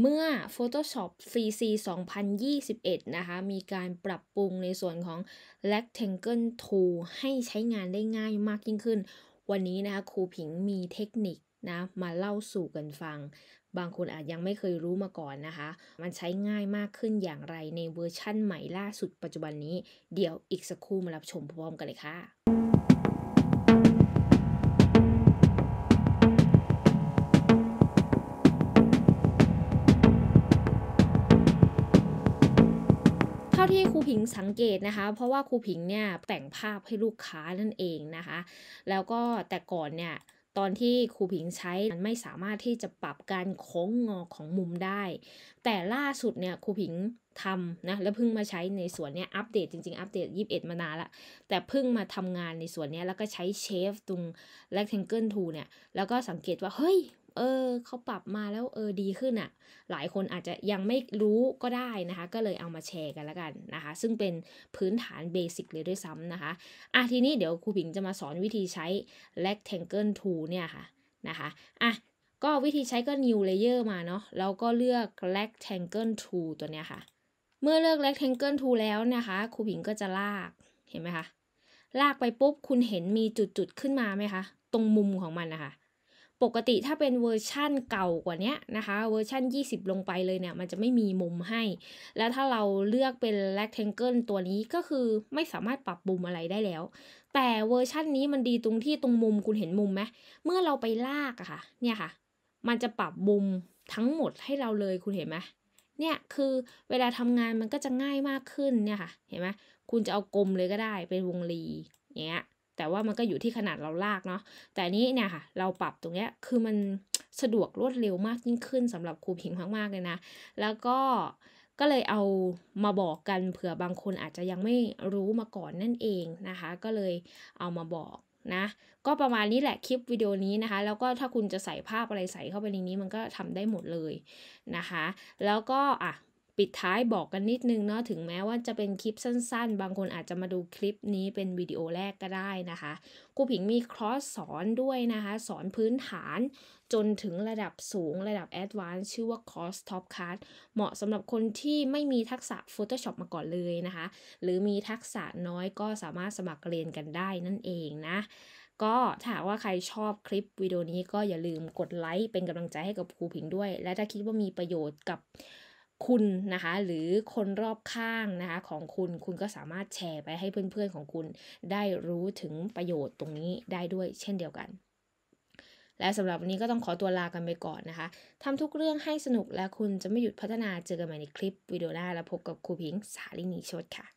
เมื่อ Photoshop CC 2021นะคะมีการปรับปรุงในส่วนของ Rectangle Tool ให้ใช้งานได้ง่ายมากยิ่งขึ้น วันนี้นะคะครูผิงมีเทคนิคนะมาเล่าสู่กันฟัง บางคนอาจยังไม่เคยรู้มาก่อนนะคะ มันใช้ง่ายมากขึ้นอย่างไรในเวอร์ชั่นใหม่ล่าสุดปัจจุบันนี้ เดี๋ยวอีกสักครู่มารับชมพร้อมกันเลยค่ะที่ครูผิงสังเกต นะคะ เพราะว่าครูผิงเนี่ยแต่งภาพให้ลูกค้านั่นเองนะคะ แล้วก็แต่ก่อนเนี่ยตอนที่ครูผิงใช้มันไม่สามารถที่จะปรับการโค้งงอของมุมได้ แต่ล่าสุดเนี่ยครูผิงทำนะแล้วเพิ่งมาใช้ในส่วนเนี้ยอัปเดตจริงๆอัปเดต 21 มานานละ แต่เพิ่งมาทำงานในส่วนเนี้ยแล้วก็ใช้เชฟตรง rectangle tool เนี่ยแล้วก็สังเกตว่าเฮ้ยเออ เขาปรับมาแล้วเออดีขึ้นอะ่ะ หลายคนอาจจะยังไม่รู้ก็ได้นะคะ ก็เลยเอามาแชร์กันละกันนะคะ ซึ่งเป็นพื้นฐานเบสิกเลยด้วยซ้ำนะคะอ่ะทีนี้เดี๋ยวครูผิงจะมาสอนวิธีใช้ rectangle tool เนี่ยค่ะ นะคะอ่ะ ก็วิธีใช้ก็ new layer มาเนาะ แล้วก็เลือก rectangle tool ตัวเนี้ยค่ะ เมื่อเลือก rectangle tool แล้วนะคะ ครูผิงก็จะลาก เห็นไหมคะ ลากไปปุ๊บคุณเห็นมีจุดๆขึ้นมาไหมคะ ตรงมุมของมันนะคะปกติถ้าเป็นเวอร์ชั่นเก่ากว่านี้นะคะเวอร์ชัน20 ลงไปเลยเนี่ยมันจะไม่มีมุมให้ แล้วถ้าเราเลือกเป็น rectangle ตัวนี้ก็คือไม่สามารถปรับมุมอะไรได้แล้ว แต่เวอร์ชั่นนี้มันดีตรงที่ตรงมุม คุณเห็นมุมไหมเมื่อเราไปลากอะค่ะ เนี่ยค่ะ มันจะปรับมุมทั้งหมดให้เราเลยคุณเห็นไหมเนี่ยคือเวลาทำงานมันก็จะง่ายมากขึ้นเนี่ยค่ะ เห็นไหมคุณจะเอากลมเลยก็ได้ เป็นวงรีอย่างเงี้ยแต่ว่ามันก็อยู่ที่ขนาดเราลากเนาะ แต่นี้เนี่ยค่ะเราปรับตรงเนี้ย คือมันสะดวกรวดเร็วมากยิ่งขึ้นสำหรับครูพิงมากๆเลยนะ แล้วก็ก็เลยเอามาบอกกันเผื่อบางคนอาจจะยังไม่รู้มาก่อนนั่นเองนะคะ ก็เลยเอามาบอกนะ ก็ประมาณนี้แหละคลิปวิดีโอนี้นะคะ แล้วก็ถ้าคุณจะใส่ภาพอะไรใส่เข้าไปในนี้ มันก็ทำได้หมดเลยนะคะ แล้วก็อ่ะปิดท้ายบอกกันนิดนึงเนาะถึงแม้ว่าจะเป็นคลิปสั้นๆ บางคนอาจจะมาดูคลิปนี้เป็นวิดีโอแรกก็ได้นะคะครูผิงมีคอร์สสอนด้วยนะคะ สอนพื้นฐานจนถึงระดับสูงระดับแอดวานซ์ ชื่อว่าคอร์สท็อปคัสเหมาะสำหรับคนที่ไม่มีทักษะ Photoshop มาก่อนเลยนะคะ หรือมีทักษะน้อยก็สามารถสมัครเรียนกันได้นั่นเองนะก็ถ้าว่าใครชอบคลิปวิดีโอนี้ก็อย่าลืมกดไลค์เป็นกำลังใจให้กับครูผิงด้วย และถ้าคิดว่ามีประโยชน์กับคุณนะคะหรือคนรอบข้างนะคะของคุณ คุณก็สามารถแชร์ไปให้เพื่อนๆของคุณได้รู้ถึงประโยชน์ตรงนี้ได้ด้วยเช่นเดียวกัน และสำหรับวันนี้ก็ต้องขอตัวลากันไปก่อนนะคะทำทุกเรื่องให้สนุกและคุณจะไม่หยุดพัฒนา เจอกันใหม่ในคลิปวิดีโอหน้าแล้วพบกับครูพิงสาลินีชดค่ะ